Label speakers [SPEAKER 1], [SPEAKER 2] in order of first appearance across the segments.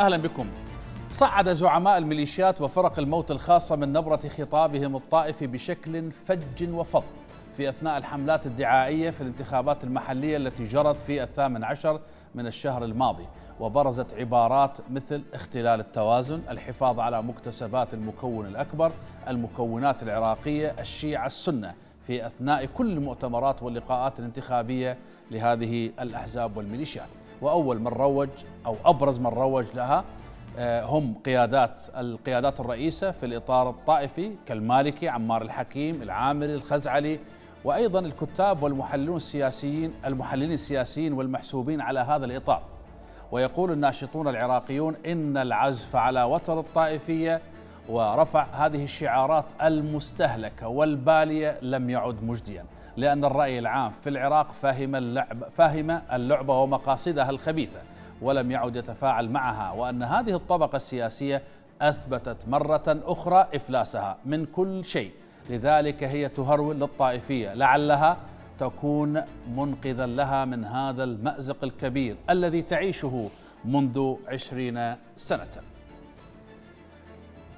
[SPEAKER 1] أهلا بكم صعد زعماء الميليشيات وفرق الموت الخاصة من نبرة خطابهم الطائفي بشكل فج وفض في أثناء الحملات الدعائية في الانتخابات المحلية التي جرت في الثامن عشر من الشهر الماضي وبرزت عبارات مثل اختلال التوازن الحفاظ على مكتسبات المكون الأكبر المكونات العراقية الشيعة السنة في أثناء كل المؤتمرات واللقاءات الانتخابية لهذه الأحزاب والميليشيات واول من روج او ابرز من روج لها آه، هم قيادات القيادات الرئيسه في الاطار الطائفي كالمالكي، عمار الحكيم، العامري، الخزعلي وايضا الكتاب والمحللون السياسيين المحللين السياسيين والمحسوبين على هذا الاطار. ويقول الناشطون العراقيون ان العزف على وتر الطائفيه ورفع هذه الشعارات المستهلكه والباليه لم يعد مجديا. لأن الرأي العام في العراق فهم اللعبة, فهم اللعبة ومقاصدها الخبيثة ولم يعد يتفاعل معها وأن هذه الطبقة السياسية أثبتت مرة أخرى إفلاسها من كل شيء لذلك هي تهرول للطائفية لعلها تكون منقذا لها من هذا المأزق الكبير الذي تعيشه منذ عشرين سنة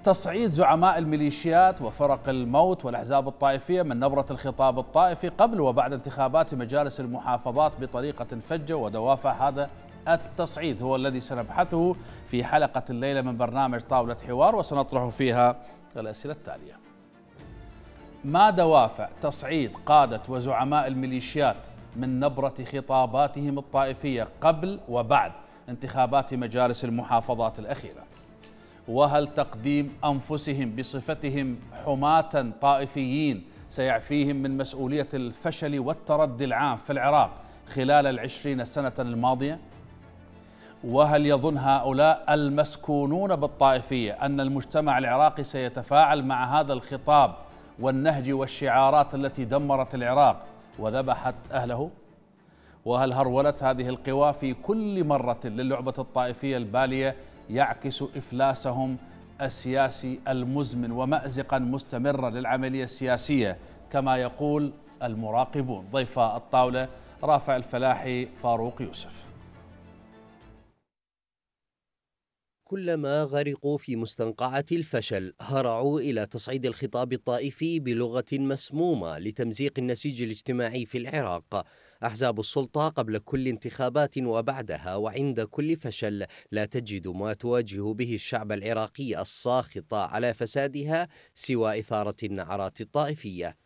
[SPEAKER 1] تصعيد زعماء الميليشيات وفرق الموت والأحزاب الطائفية من نبرة الخطاب الطائفي قبل وبعد انتخابات مجالس المحافظات بطريقة فجة ودوافع هذا التصعيد هو الذي سنبحثه في حلقة الليلة من برنامج طاولة حوار وسنطرح فيها الأسئلة التالية ما دوافع تصعيد قادة وزعماء الميليشيات من نبرة خطاباتهم الطائفية قبل وبعد انتخابات مجالس المحافظات الأخيرة وهل تقديم أنفسهم بصفتهم حماة طائفيين سيعفيهم من مسؤولية الفشل والتردي العام في العراق خلال العشرين سنة الماضية؟ وهل يظن هؤلاء المسكونون بالطائفية أن المجتمع العراقي سيتفاعل مع هذا الخطاب والنهج والشعارات التي دمرت العراق وذبحت أهله؟ وهل هرولت هذه القوى في كل مرة للعبة الطائفية البالية يعكس إفلاسهم السياسي المزمن ومأزقا مستمرا للعملية السياسية كما يقول المراقبون ضيف
[SPEAKER 2] الطاولة رافع الفلاحي فاروق يوسف كلما غرقوا في مستنقعة الفشل هرعوا إلى تصعيد الخطاب الطائفي بلغة مسمومة لتمزيق النسيج الاجتماعي في العراق أحزاب السلطة قبل كل انتخابات وبعدها وعند كل فشل لا تجد ما تواجه به الشعب العراقي الساخط على فسادها سوى إثارة النعرات الطائفية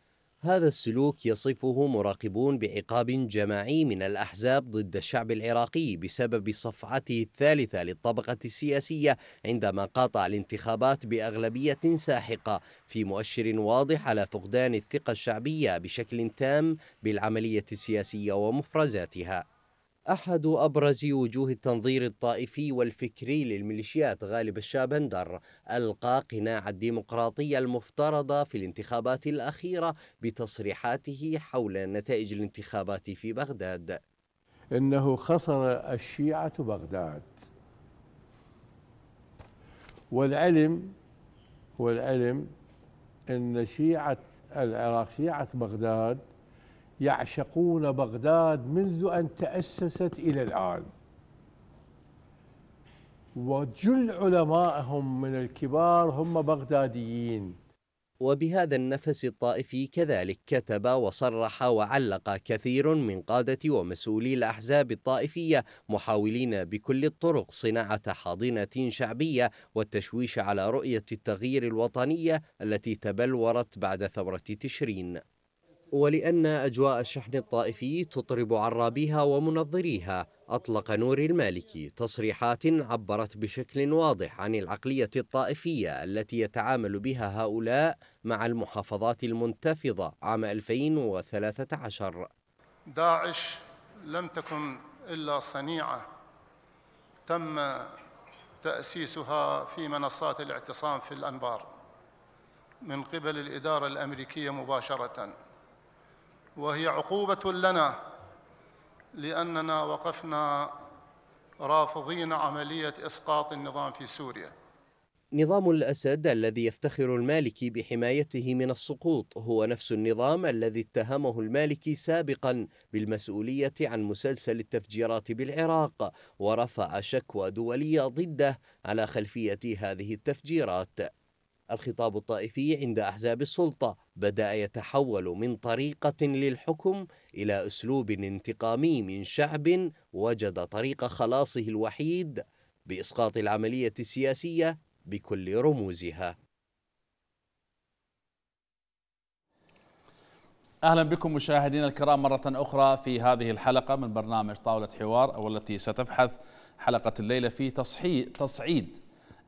[SPEAKER 2] هذا السلوك يصفه مراقبون بعقاب جماعي من الأحزاب ضد الشعب العراقي بسبب صفعته الثالثة للطبقة السياسية عندما قاطع الانتخابات بأغلبية ساحقة في مؤشر واضح على فقدان الثقة الشعبية بشكل تام بالعملية السياسية ومفرزاتها أحد أبرز وجوه التنظير الطائفي والفكري للميليشيات غالب الشابندر ألقى قناع الديمقراطية المفترضة في الانتخابات الأخيرة بتصريحاته حول نتائج الانتخابات في بغداد إنه خسر الشيعة بغداد والعلم والعلم أن شيعة العراق شيعة بغداد يعشقون بغداد منذ أن تأسست إلى الآن وجل علمائهم من الكبار هم بغداديين وبهذا النفس الطائفي كذلك كتب وصرح وعلق كثير من قادة ومسؤولي الأحزاب الطائفية محاولين بكل الطرق صناعة حاضنة شعبية والتشويش على رؤية التغيير الوطنية التي تبلورت بعد ثورة تشرين ولأن أجواء الشحن الطائفي تطرب عرابيها ومنظريها أطلق نور المالكي تصريحات عبرت بشكل واضح عن العقلية الطائفية التي يتعامل بها هؤلاء مع المحافظات المنتفضة عام 2013
[SPEAKER 3] داعش لم تكن إلا صنيعة تم تأسيسها في منصات الاعتصام في الأنبار من قبل الإدارة الأمريكية مباشرةً وهي عقوبة لنا لأننا وقفنا رافضين عملية إسقاط النظام في سوريا
[SPEAKER 2] نظام الأسد الذي يفتخر المالكي بحمايته من السقوط هو نفس النظام الذي اتهمه المالكي سابقا بالمسؤولية عن مسلسل التفجيرات بالعراق ورفع شكوى دولية ضده على خلفية هذه التفجيرات الخطاب الطائفي عند أحزاب السلطة بدأ يتحول من طريقة للحكم إلى أسلوب انتقامي من شعب وجد طريق خلاصه الوحيد بإسقاط العملية السياسية بكل رموزها
[SPEAKER 1] اهلا بكم مشاهدينا الكرام مره اخرى في هذه الحلقه من برنامج طاوله حوار والتي ستبحث حلقه الليله في تصعيد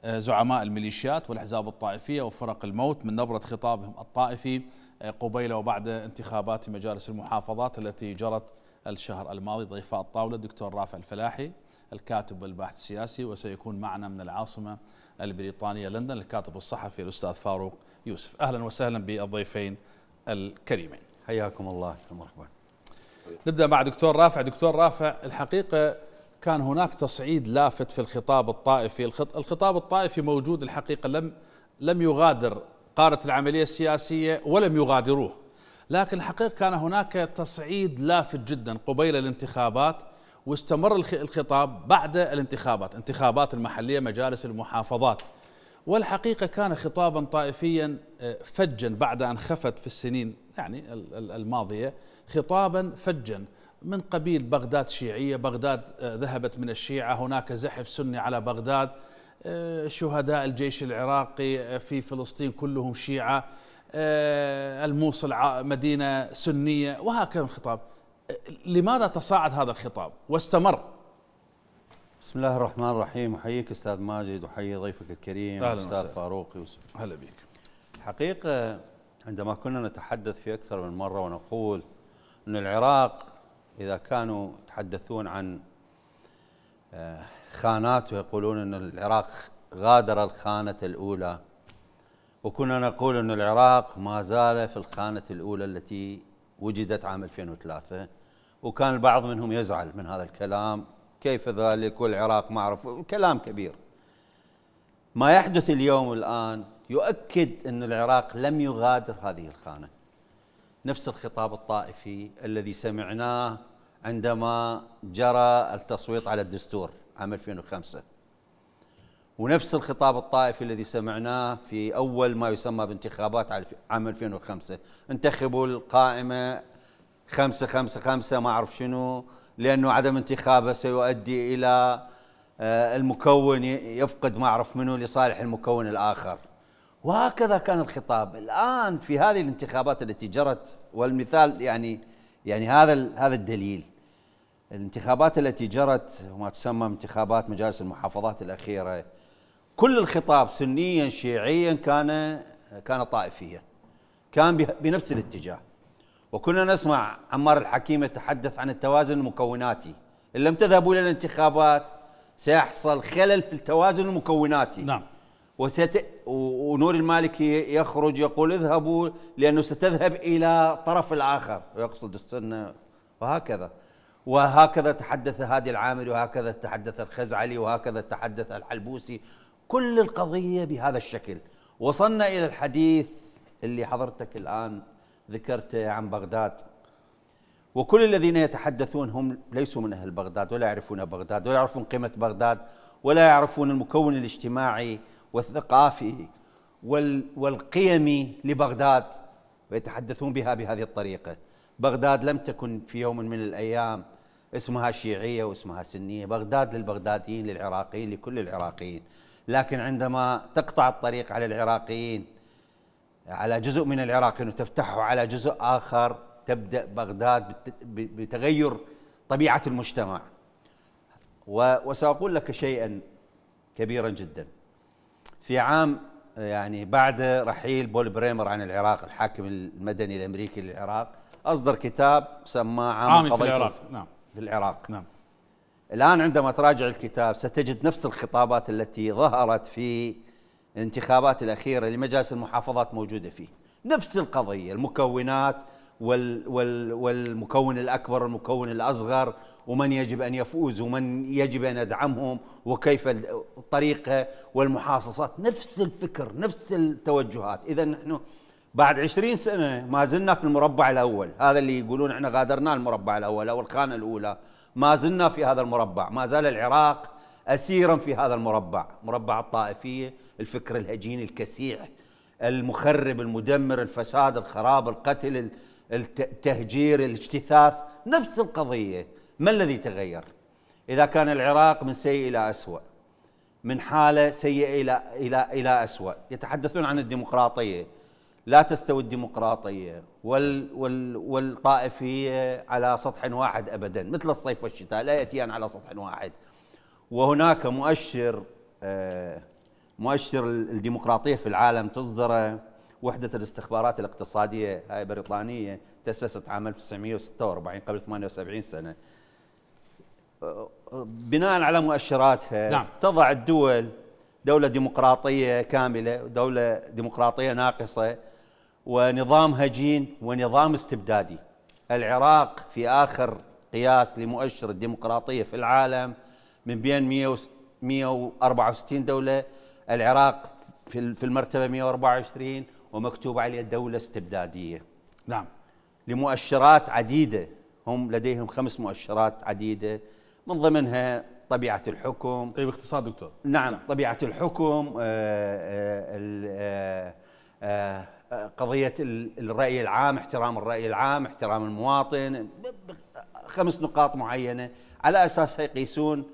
[SPEAKER 1] آه، زعماء الميليشيات والأحزاب الطائفية وفرق الموت من نبرة خطابهم الطائفي آه، قبيل وبعد انتخابات مجالس المحافظات التي جرت الشهر الماضي ضيفاء الطاولة الدكتور رافع الفلاحي الكاتب والباحث السياسي وسيكون معنا من العاصمة البريطانية لندن الكاتب الصحفي الأستاذ فاروق يوسف أهلا وسهلا بالضيفين الكريمين حياكم الله مرحبا نبدأ مع دكتور رافع دكتور رافع الحقيقة كان هناك تصعيد لافت في الخطاب الطائفي الخطاب الطائفي موجود الحقيقة لم لم يغادر قارة العملية السياسية ولم يغادروه لكن الحقيقة كان هناك تصعيد لافت جدا قبيل الانتخابات واستمر الخطاب بعد الانتخابات انتخابات المحلية مجالس المحافظات والحقيقة كان خطابا طائفيا آه، فجا بعد أن خفت في السنين يعني الماضية خطابا فجا من قبيل بغداد شيعية بغداد آه، ذهبت من الشيعة هناك زحف سني على بغداد آه، شهداء الجيش العراقي آه، في فلسطين كلهم شيعة الموصل مدينة سنية وهكذا الخطاب لماذا تصاعد هذا الخطاب واستمر
[SPEAKER 4] بسم الله الرحمن الرحيم أحييك أستاذ ماجد وحيي ضيفك الكريم أستاذ فاروق يوسف هلا بك حقيقة عندما كنا نتحدث في أكثر من مرة ونقول أن العراق إذا كانوا يتحدثون عن آه، خانات ويقولون أن العراق غادر الخانة الأولى وكنا نقول أن العراق ما زال في الخانة الأولى التي وجدت عام 2003 وكان البعض منهم يزعل من هذا الكلام كيف ذلك والعراق ما أعرف كلام كبير ما يحدث اليوم الآن يؤكد أن العراق لم يغادر هذه الخانة نفس الخطاب الطائفي الذي سمعناه عندما جرى التصويت على الدستور عام 2005 ونفس الخطاب الطائفي الذي سمعناه في أول ما يسمى بانتخابات عام 2005 انتخبوا القائمة خمسة خمسة خمسة ما أعرف شنو لأنه عدم انتخابه سيؤدي إلى آه، المكون يفقد ما أعرف منه لصالح المكون الآخر وهكذا كان الخطاب الآن في هذه الانتخابات التي جرت والمثال يعني يعني هذا هذا الدليل الانتخابات التي جرت وما تسمى انتخابات مجالس المحافظات الاخيره كل الخطاب سنيا شيعيا كان كان طائفيا كان بنفس الاتجاه وكنا نسمع عمار الحكيم يتحدث عن التوازن المكوناتي ان لم تذهبوا الى الانتخابات سيحصل خلل في التوازن المكوناتي نعم وست... ونور المالكي يخرج يقول اذهبوا لأنه ستذهب إلى طرف الآخر ويقصد السنة وهكذا وهكذا تحدث هادي العامري وهكذا تحدث الخزعلي وهكذا تحدث الحلبوسي كل القضية بهذا الشكل وصلنا إلى الحديث اللي حضرتك الآن ذكرته عن بغداد وكل الذين يتحدثون هم ليسوا من أهل بغداد ولا يعرفون بغداد ولا يعرفون قيمة بغداد ولا يعرفون المكون الاجتماعي والثقافي والقيمي لبغداد ويتحدثون بها بهذه الطريقة بغداد لم تكن في يوم من الأيام اسمها شيعية واسمها سنية بغداد للبغداديين للعراقيين لكل العراقيين لكن عندما تقطع الطريق على العراقيين على جزء من العراقيين وتفتحه على جزء آخر تبدأ بغداد بتغير طبيعة المجتمع وسأقول لك شيئا كبيرا جدا في عام يعني بعد رحيل بول بريمر عن العراق الحاكم المدني الامريكي للعراق اصدر كتاب سماه عام, عام في العراق نعم في العراق نعم الان عندما تراجع الكتاب ستجد نفس الخطابات التي ظهرت في الانتخابات الاخيره لمجالس المحافظات موجوده فيه نفس القضيه المكونات وال وال والمكون الاكبر والمكون الاصغر ومن يجب أن يفوز ومن يجب أن أدعمهم وكيف الطريقة والمحاصصات نفس الفكر نفس التوجهات إذا نحن بعد عشرين سنة ما زلنا في المربع الأول هذا اللي يقولون احنا غادرنا المربع الأول أو الخانة الأولى ما زلنا في هذا المربع ما زال العراق أسيرا في هذا المربع مربع الطائفية الفكر الهجين الكسيح المخرب المدمر الفساد الخراب القتل التهجير الاجتثاث نفس القضية ما الذي تغير إذا كان العراق من سيء إلى أسوأ من حالة سيئة إلى إلى إلى أسوأ يتحدثون عن الديمقراطية لا تستوي الديمقراطية وال وال والطائفية على سطح واحد أبدا مثل الصيف والشتاء لا يأتيان على سطح واحد وهناك مؤشر آه، مؤشر الديمقراطية في العالم تصدره وحدة الاستخبارات الاقتصادية هاي بريطانية تأسست عام 1946 قبل 78 سنة بناء على مؤشراتها نعم. تضع الدول دولة ديمقراطية كاملة ودولة ديمقراطية ناقصة ونظام هجين ونظام استبدادي العراق في آخر قياس لمؤشر الديمقراطية في العالم من بين 164 دولة العراق في المرتبة 124 ومكتوب عليه دولة استبدادية نعم لمؤشرات عديدة هم لديهم خمس مؤشرات عديدة من ضمنها طبيعة الحكم اي طيب، باختصار دكتور نعم, نعم. طبيعة الحكم آآ آه، آآ آه، آه، قضية الرأي العام احترام الرأي العام احترام المواطن خمس نقاط معينة على أساسها يقيسون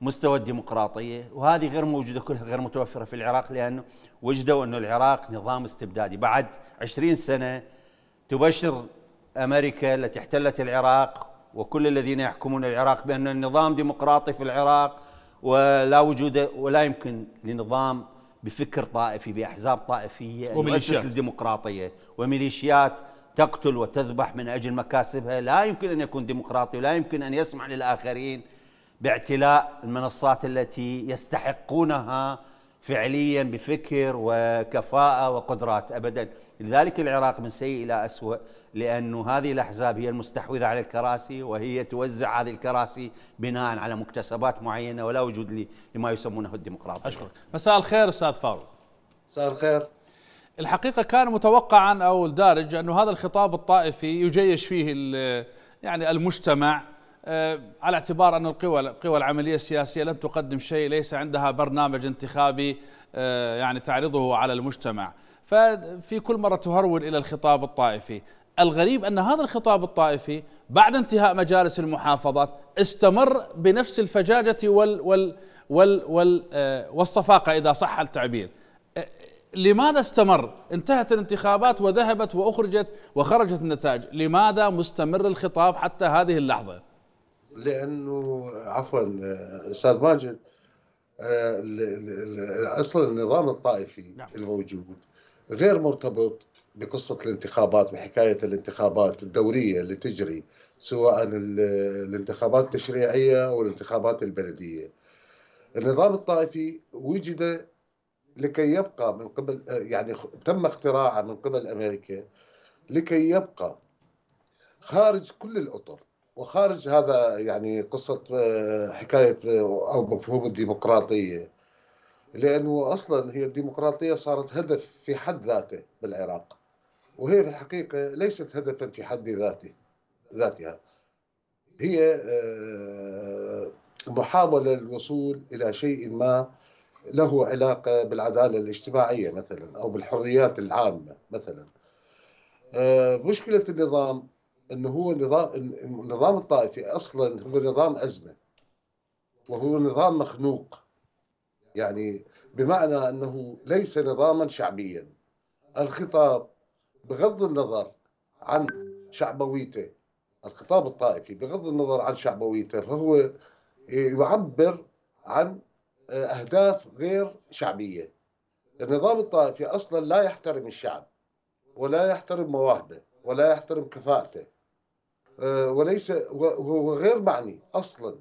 [SPEAKER 4] مستوى الديمقراطية وهذه غير موجودة كلها غير متوفرة في العراق لأنه وجدوا أن العراق نظام استبدادي بعد 20 سنة تبشر أمريكا التي احتلت العراق وكل الذين يحكمون العراق بأن النظام ديمقراطي في العراق ولا وجود ولا يمكن لنظام بفكر طائفي بأحزاب طائفية وميليشيات الديمقراطية وميليشيات تقتل وتذبح من أجل مكاسبها لا يمكن أن يكون ديمقراطي ولا يمكن أن يسمح للآخرين باعتلاء المنصات التي يستحقونها فعليا بفكر وكفاءة وقدرات أبدا لذلك العراق من سيء إلى أسوأ لأنه هذه الأحزاب هي المستحوذة على الكراسي وهي توزع هذه الكراسي بناء على مكتسبات معينة ولا وجود لما يسمونه الديمقراطية أشكرك مساء الخير أستاذ فاروق
[SPEAKER 1] مساء الخير الحقيقة كان متوقعا أو الدارج أنه هذا الخطاب الطائفي يجيش فيه يعني المجتمع آه، على اعتبار أن القوى القوى العملية السياسية لم تقدم شيء ليس عندها برنامج انتخابي آه، يعني تعرضه على المجتمع ففي كل مرة تهرول إلى الخطاب الطائفي الغريب أن هذا الخطاب الطائفي بعد انتهاء مجالس المحافظات استمر بنفس الفجاجة وال وال وال وال آه، والصفاقة إذا صح التعبير أه، لماذا استمر انتهت الانتخابات وذهبت وأخرجت وخرجت النتائج لماذا مستمر الخطاب حتى هذه اللحظة
[SPEAKER 3] لأنه عفوا آه، أستاذ ماجد أصل النظام الطائفي نعم. الموجود غير مرتبط بقصة الانتخابات بحكاية الانتخابات الدورية اللي تجري سواء الانتخابات التشريعية أو الانتخابات البلدية النظام الطائفي وجد لكي يبقى من قبل يعني تم اختراعه من قبل أمريكا لكي يبقى خارج كل الأطر وخارج هذا يعني قصة آه، حكاية آه، أو مفهوم الديمقراطية لأنه أصلا هي الديمقراطية صارت هدف في حد ذاته بالعراق وهي في الحقيقة ليست هدفا في حد ذاته ذاتها هي آه، محاولة للوصول إلى شيء ما له علاقة بالعدالة الاجتماعية مثلا أو بالحريات العامة مثلا آه، مشكلة النظام أنه هو نظام النظام الطائفي أصلا هو نظام أزمة وهو نظام مخنوق يعني بمعنى أنه ليس نظاما شعبيا الخطاب بغض النظر عن شعبويته الخطاب الطائفي بغض النظر عن شعبويته فهو يعبر عن أهداف غير شعبية النظام الطائفي أصلا لا يحترم الشعب ولا يحترم مواهبه ولا يحترم كفاءته وليس وهو غير معني أصلا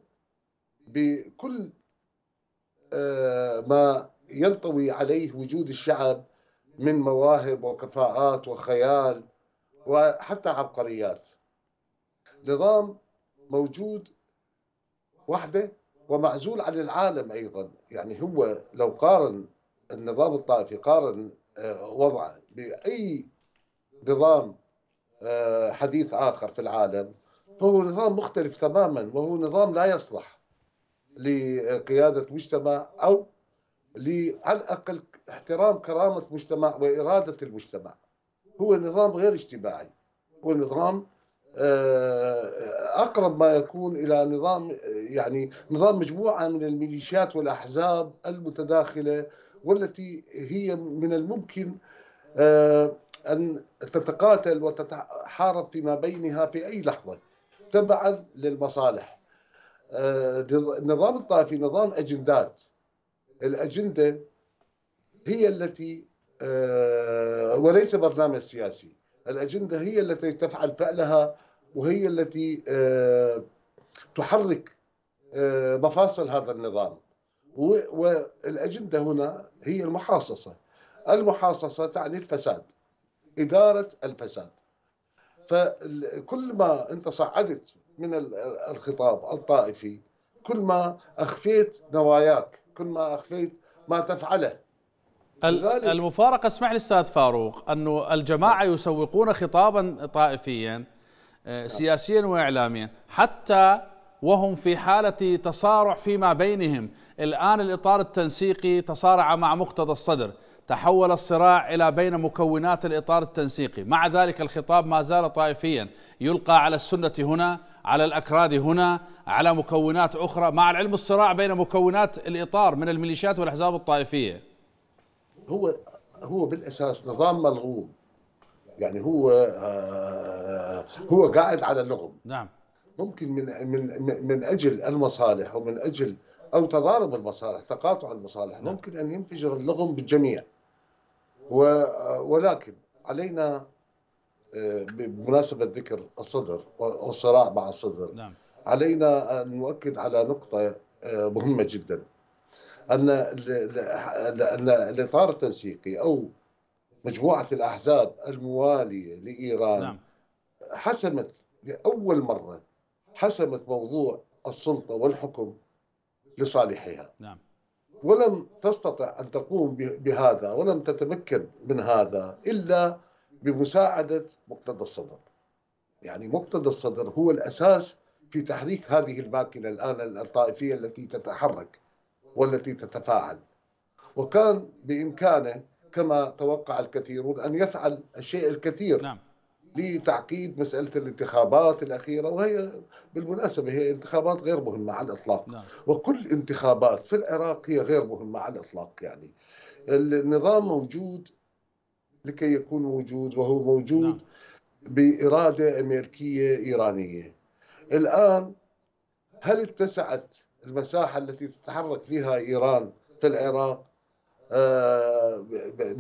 [SPEAKER 3] بكل ما ينطوي عليه وجود الشعب من مواهب وكفاءات وخيال وحتى عبقريات نظام موجود وحده ومعزول عن العالم ايضا يعني هو لو قارن النظام الطائفي قارن آه، وضعه باي نظام آه، حديث اخر في العالم فهو نظام مختلف تماما وهو نظام لا يصلح لقياده مجتمع او على الاقل احترام كرامة مجتمع وإرادة المجتمع هو نظام غير اجتماعي هو نظام آه، أقرب ما يكون إلى نظام يعني نظام مجموعة من الميليشيات والأحزاب المتداخلة والتي هي من الممكن آه، أن تتقاتل وتتحارب فيما بينها في أي لحظة تبعا للمصالح النظام آه، الطائفي نظام أجندات الأجندة هي التي آه، وليس برنامج سياسي الأجندة هي التي تفعل فعلها وهي التي آه، تحرك آه، مفاصل هذا النظام والأجندة هنا هي المحاصصة المحاصصة تعني الفساد إدارة الفساد فكل ما أنت صعدت من الخطاب الطائفي كل ما أخفيت نواياك كل ما أخفيت ما تفعله
[SPEAKER 1] المفارقه اسمح لي استاذ فاروق انه الجماعه يسوقون خطابا طائفيا آه، نعم. سياسيا واعلاميا حتى وهم في حاله تصارع فيما بينهم الان الاطار التنسيقي تصارع مع مقتضى الصدر تحول الصراع الى بين مكونات الاطار التنسيقي، مع ذلك الخطاب ما زال طائفيا يلقى على السنه هنا، على الاكراد هنا، على مكونات اخرى، مع العلم الصراع بين مكونات الاطار من الميليشيات
[SPEAKER 3] والاحزاب الطائفيه. هو هو بالاساس نظام ملغوم يعني هو آه، آه، هو قاعد على اللغم نعم ممكن من من من اجل المصالح ومن اجل او تضارب المصالح تقاطع المصالح نعم. ممكن ان ينفجر اللغم بالجميع آه، ولكن علينا بمناسبه ذكر الصدر والصراع مع الصدر نعم. علينا ان نؤكد على نقطه مهمه جدا ان ان الاطار التنسيقي او مجموعه الاحزاب المواليه لايران نعم. حسمت لاول مره حسمت موضوع السلطه والحكم لصالحها نعم ولم تستطع ان تقوم بهذا ولم تتمكن من هذا الا بمساعده مقتدى الصدر يعني مقتدى الصدر هو الاساس في تحريك هذه الماكينه الان الطائفيه التي تتحرك والتي تتفاعل وكان بإمكانه كما توقع الكثيرون أن يفعل الشيء الكثير نعم. لتعقيد مسألة الانتخابات الأخيرة وهي بالمناسبة هي انتخابات غير مهمة على الإطلاق نعم. وكل انتخابات في العراق هي غير مهمة على الإطلاق يعني النظام موجود لكي يكون موجود وهو موجود نعم. بإرادة أمريكية إيرانية الآن هل اتسعت المساحة التي تتحرك فيها إيران في العراق آه،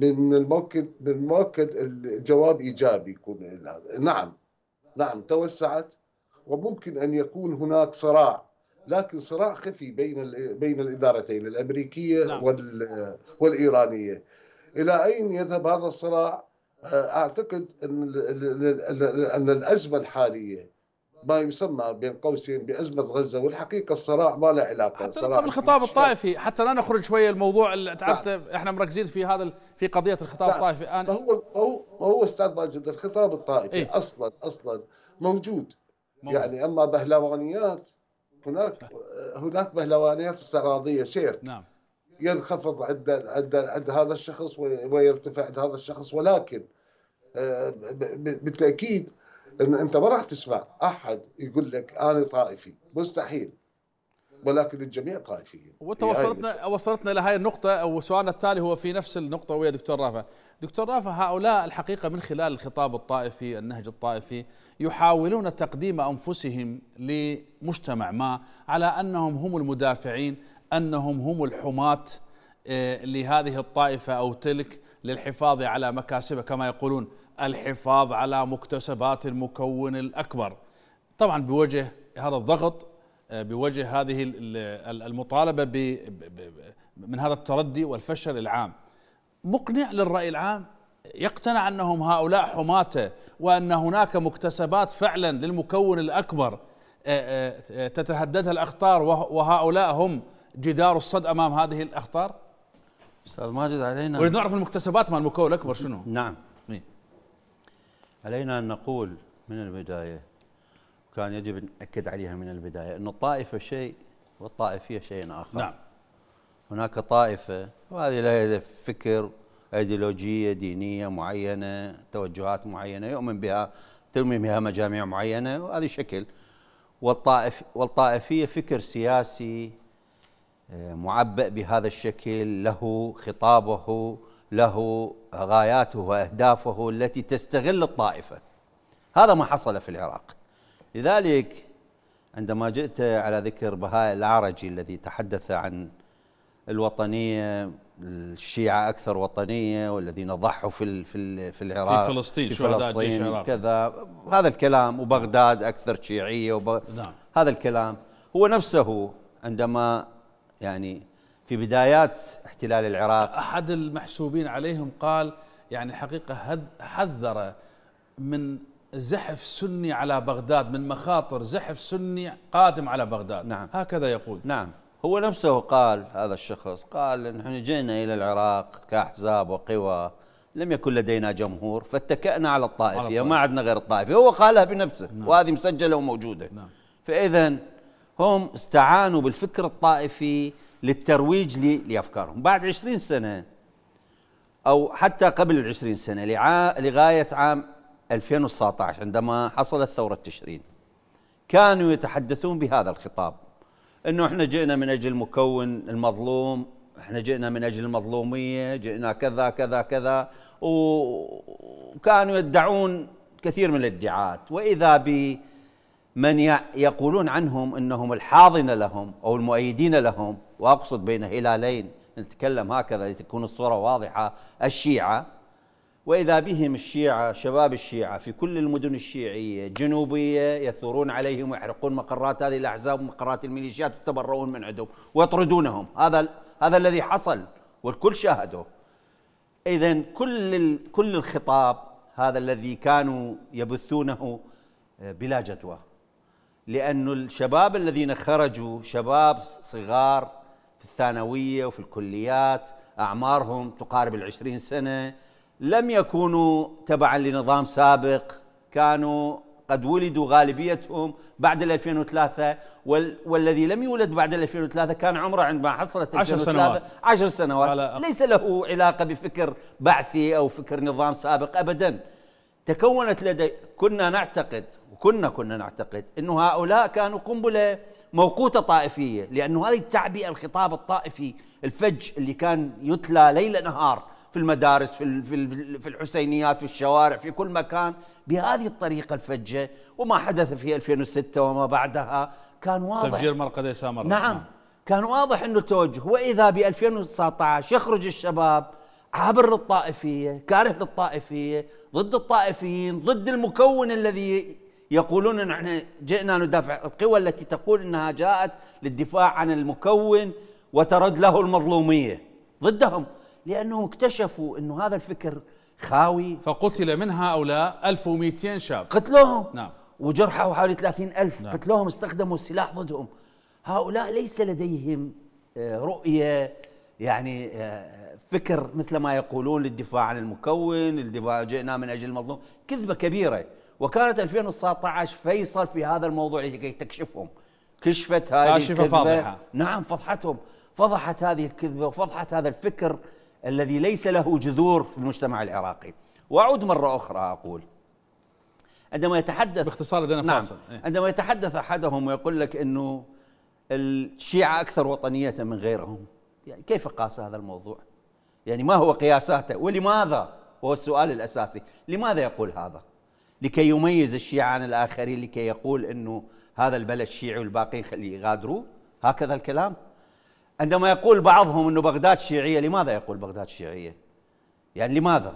[SPEAKER 3] من المؤكد من المؤكد الجواب إيجابي يكون نعم نعم توسعت وممكن أن يكون هناك صراع لكن صراع خفي بين بين الإدارتين الأمريكية نعم. والإيرانية إلى أين يذهب هذا الصراع آه، أعتقد أن الأزمة الحالية ما يسمى بين قوسين بأزمة غزة والحقيقة الصراع ما له علاقة حتى طب الخطاب الطائفي حتى لا نخرج شوية الموضوع اللي تعبت نعم. احنا مركزين
[SPEAKER 1] في هذا في قضية الخطاب نعم. الطائفي أنا...
[SPEAKER 3] ما هو هو ما هو أستاذ ماجد الخطاب الطائفي إيه؟ أصلا أصلا موجود, موجود. يعني أما بهلوانيات هناك نعم. هناك بهلوانيات استعراضية سير نعم ينخفض عند عند عند هذا الشخص ويرتفع عند هذا الشخص ولكن آه، بالتاكيد ان انت ما راح تسمع احد يقول لك انا طائفي مستحيل ولكن الجميع طائفيين وتوصلتنا
[SPEAKER 1] وصلتنا لهي النقطة أو سؤالنا التالي هو في نفس النقطة ويا دكتور رافع دكتور رافع هؤلاء الحقيقة من خلال الخطاب الطائفي النهج الطائفي يحاولون تقديم أنفسهم لمجتمع ما على أنهم هم المدافعين أنهم هم الحماة آه، لهذه الطائفة أو تلك للحفاظ على مكاسبه كما يقولون الحفاظ على مكتسبات المكون الأكبر طبعا بوجه هذا الضغط آه، بوجه هذه المطالبة من هذا التردي والفشل العام مقنع للرأي العام يقتنع أنهم هؤلاء حماتة وأن هناك مكتسبات فعلا للمكون الأكبر آه، آه، تتهددها الأخطار وهؤلاء هم جدار الصد أمام هذه الأخطار
[SPEAKER 4] استاذ ماجد علينا نريد نعرف المكتسبات مع المكون الاكبر شنو؟ نعم علينا أن نقول من البداية كان يجب أن نأكد عليها من البداية أن الطائفة شيء والطائفية شيء آخر نعم هناك طائفة وهذه لها فكر أيديولوجية دينية معينة توجهات معينة يؤمن بها ترمي بها مجاميع معينة وهذه شكل والطائف والطائفية فكر سياسي آه، معبأ بهذا الشكل له خطابه له غاياته واهدافه التي تستغل الطائفه هذا ما حصل في العراق لذلك عندما جئت على ذكر بهاء العرجي الذي تحدث عن الوطنيه الشيعة أكثر وطنية والذين ضحوا في في في العراق في فلسطين في فلسطين كذا هذا الكلام وبغداد أكثر شيعية وبغ... نعم. هذا الكلام هو نفسه عندما يعني في بدايات احتلال العراق أحد المحسوبين عليهم قال يعني حقيقة حذر
[SPEAKER 1] من زحف سني على بغداد من مخاطر زحف سني
[SPEAKER 4] قادم على بغداد نعم هكذا يقول نعم هو نفسه قال هذا الشخص قال نحن جئنا إلى العراق كأحزاب وقوى لم يكن لدينا جمهور فاتكأنا على الطائفية ما عندنا غير الطائفية هو قالها بنفسه نعم. وهذه مسجلة وموجودة نعم. فإذا هم استعانوا بالفكر الطائفي للترويج لافكارهم بعد 20 سنه او حتى قبل 20 سنه لغايه عام 2019 عندما حصلت ثوره تشرين كانوا يتحدثون بهذا الخطاب انه احنا جئنا من اجل المكون المظلوم احنا جئنا من اجل المظلوميه جئنا كذا كذا كذا وكانوا يدعون كثير من الادعاءات واذا ب من يقولون عنهم انهم الحاضنه لهم او المؤيدين لهم واقصد بين هلالين نتكلم هكذا لتكون الصوره واضحه الشيعه واذا بهم الشيعه شباب الشيعه في كل المدن الشيعيه جنوبيه يثورون عليهم ويحرقون مقرات هذه الاحزاب ومقرات الميليشيات ويتبرؤون من عندهم ويطردونهم هذا هذا الذي حصل والكل شاهده اذا كل كل الخطاب هذا الذي كانوا يبثونه آه، بلا جدوى لأن الشباب الذين خرجوا شباب صغار في الثانوية وفي الكليات أعمارهم تقارب العشرين سنة لم يكونوا تبعا لنظام سابق كانوا قد ولدوا غالبيتهم بعد 2003 وال... والذي لم يولد بعد 2003 كان عمره عندما حصلت 10 سنوات 10 سنوات ليس له علاقه بفكر بعثي او فكر نظام سابق ابدا تكونت لدي كنا نعتقد وكنا كنا نعتقد انه هؤلاء كانوا قنبله موقوته طائفيه لانه هذه التعبئه الخطاب الطائفي الفج اللي كان يتلى ليل نهار في المدارس في في الحسينيات في الشوارع في كل مكان بهذه الطريقه الفجه وما حدث في 2006 وما بعدها كان واضح تفجير مرقد سامر نعم كان واضح انه التوجه واذا ب 2019 يخرج الشباب عابر للطائفية كاره للطائفية ضد الطائفيين ضد المكون الذي يقولون أن احنا جئنا ندافع القوى التي تقول أنها جاءت للدفاع عن المكون وترد له المظلومية ضدهم لأنهم اكتشفوا أنه هذا الفكر خاوي فقتل من هؤلاء 1200 شاب قتلوهم نعم وجرحوا حوالي 30 ألف نعم. قتلوهم استخدموا السلاح ضدهم هؤلاء ليس لديهم آه، رؤية يعني آه، فكر مثل ما يقولون للدفاع عن المكون الدفاع جئنا من أجل المظلوم كذبة كبيرة وكانت 2019 فيصل في هذا الموضوع لكي تكشفهم كشفت هذه كاشفة الكذبة فاضحة نعم فضحتهم فضحت هذه الكذبة وفضحت هذا الفكر الذي ليس له جذور في المجتمع العراقي وأعود مرة أخرى أقول عندما يتحدث باختصار لدينا نعم فاصل إيه؟ عندما يتحدث أحدهم ويقول لك أنه الشيعة أكثر وطنية من غيرهم يعني كيف قاس هذا الموضوع يعني ما هو قياساته ولماذا هو السؤال الأساسي لماذا يقول هذا لكي يميز الشيعة عن الآخرين لكي يقول أنه هذا البلد شيعي والباقيين خليه يغادروا هكذا الكلام عندما يقول بعضهم أنه بغداد شيعية لماذا يقول بغداد شيعية يعني لماذا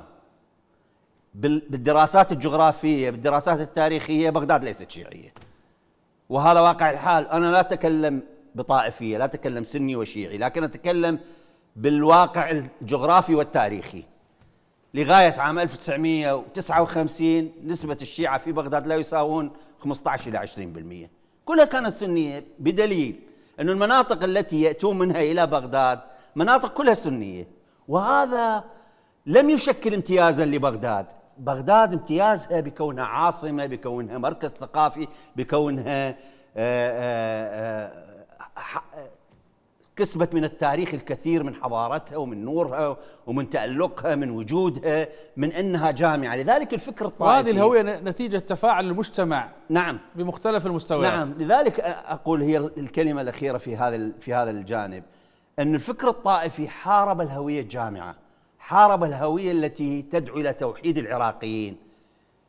[SPEAKER 4] بالدراسات الجغرافية بالدراسات التاريخية بغداد ليست شيعية وهذا واقع الحال أنا لا أتكلم بطائفية لا أتكلم سني وشيعي لكن أتكلم بالواقع الجغرافي والتاريخي لغاية عام 1959 نسبة الشيعة في بغداد لا يساوون 15 إلى 20% كلها كانت سنية بدليل أن المناطق التي يأتون منها إلى بغداد مناطق كلها سنية وهذا لم يشكل امتيازا لبغداد بغداد امتيازها بكونها عاصمة بكونها مركز ثقافي بكونها آآ آه، آآ آه، آه، كسبت من التاريخ الكثير من حضارتها ومن نورها ومن تألقها من وجودها من أنها جامعة لذلك الفكر الطائفي وهذه الهوية
[SPEAKER 1] نتيجة تفاعل المجتمع نعم بمختلف المستويات نعم
[SPEAKER 4] لذلك أقول هي الكلمة الأخيرة في هذا في هذا الجانب أن الفكر الطائفي حارب الهوية الجامعة حارب الهوية التي تدعو إلى توحيد العراقيين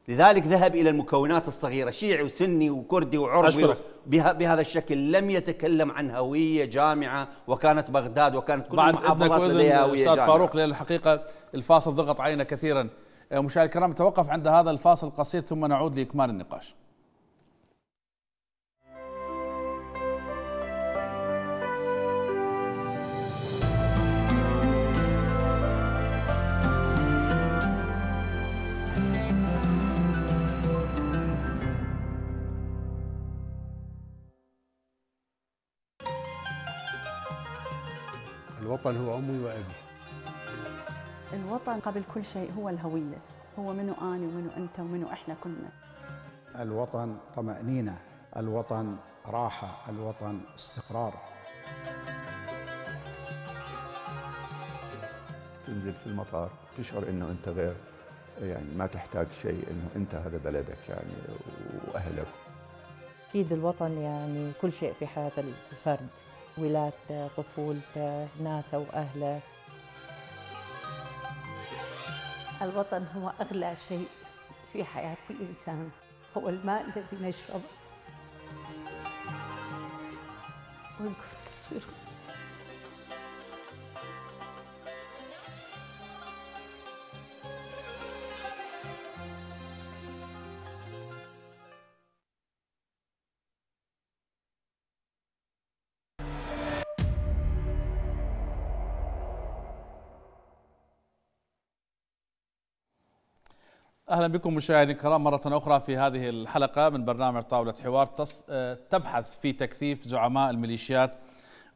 [SPEAKER 4] لذلك ذهب الى المكونات الصغيره شيعي وسني وكردي وعربي بها بهذا الشكل لم يتكلم عن هويه جامعه وكانت بغداد وكانت كل بعد المحافظات لديها هويه استاذ فاروق
[SPEAKER 1] لان الحقيقه الفاصل ضغط علينا كثيرا أه، مشاهدي الكرام نتوقف عند هذا الفاصل القصير ثم نعود لاكمال النقاش
[SPEAKER 3] الوطن هو أمي وأبي
[SPEAKER 4] الوطن قبل كل شيء هو الهوية هو منو أنا ومنو أنت ومنو إحنا كلنا الوطن طمأنينة الوطن راحة الوطن استقرار تنزل في المطار تشعر انه انت غير يعني ما تحتاج شيء انه انت هذا بلدك يعني واهلك
[SPEAKER 2] اكيد الوطن يعني
[SPEAKER 4] كل شيء في حياه الفرد ولادته طفولته ناسه وأهله
[SPEAKER 2] الوطن هو أغلى شيء في حياة كل إنسان هو الماء الذي نشربه ونقف
[SPEAKER 1] اهلا بكم مشاهدينا الكرام مره اخرى في هذه الحلقه من برنامج طاوله حوار تص... آه، تبحث في تكثيف زعماء الميليشيات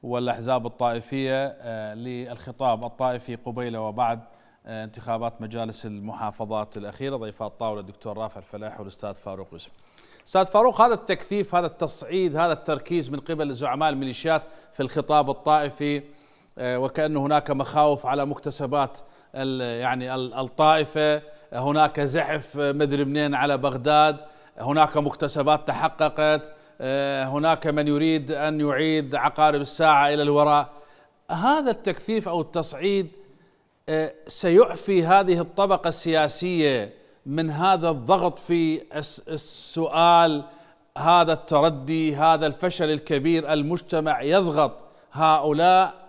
[SPEAKER 1] والاحزاب الطائفيه آه، للخطاب الطائفي قبيل وبعد آه، انتخابات مجالس المحافظات الاخيره ضيفات الطاوله الدكتور رافع الفلاح والاستاذ فاروق يوسف. استاذ فاروق هذا التكثيف هذا التصعيد هذا التركيز من قبل زعماء الميليشيات في الخطاب الطائفي وكان هناك مخاوف على مكتسبات يعني الطائفه هناك زحف آه، مدري منين على بغداد هناك مكتسبات تحققت آه، هناك من يريد أن يعيد عقارب الساعة إلى الوراء هذا التكثيف أو التصعيد آه، سيعفي هذه الطبقة السياسية من هذا الضغط في السؤال هذا التردي هذا الفشل الكبير المجتمع يضغط هؤلاء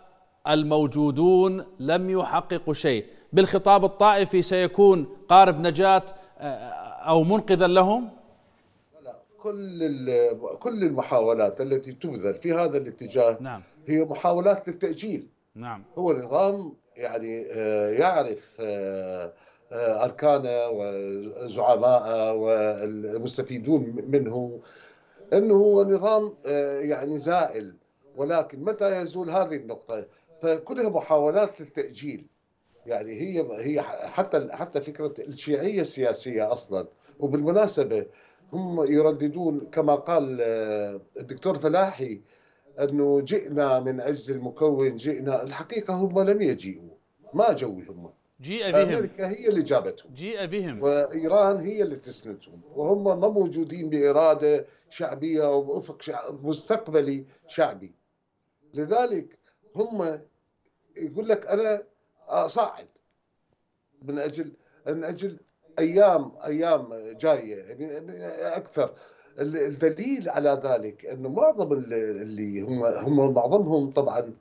[SPEAKER 1] الموجودون لم يحققوا شيء بالخطاب الطائفي سيكون قارب نجاة
[SPEAKER 3] آه، أو منقذا لهم كل كل المحاولات التي تبذل في هذا الاتجاه نعم. هي محاولات للتأجيل نعم. هو نظام يعني آه، يعرف آه، أركانه وزعماءه والمستفيدون منه أنه هو نظام يعني زائل ولكن متى يزول هذه النقطة فكلها محاولات للتاجيل يعني هي هي حتى حتى فكره الشيعيه السياسيه اصلا وبالمناسبه هم يرددون كما قال آه، الدكتور فلاحي انه جئنا من اجل المكون جئنا الحقيقه هم لم يجيئوا ما جو هم جيء بهم امريكا هي اللي جابتهم جيء بهم وايران هي اللي تسندهم وهم ما موجودين باراده شعبيه وافق شعب مستقبلي شعبي لذلك هم يقول لك انا اصعد من اجل من اجل ايام ايام جايه يعني اكثر الدليل على ذلك انه معظم اللي هم هم معظمهم طبعا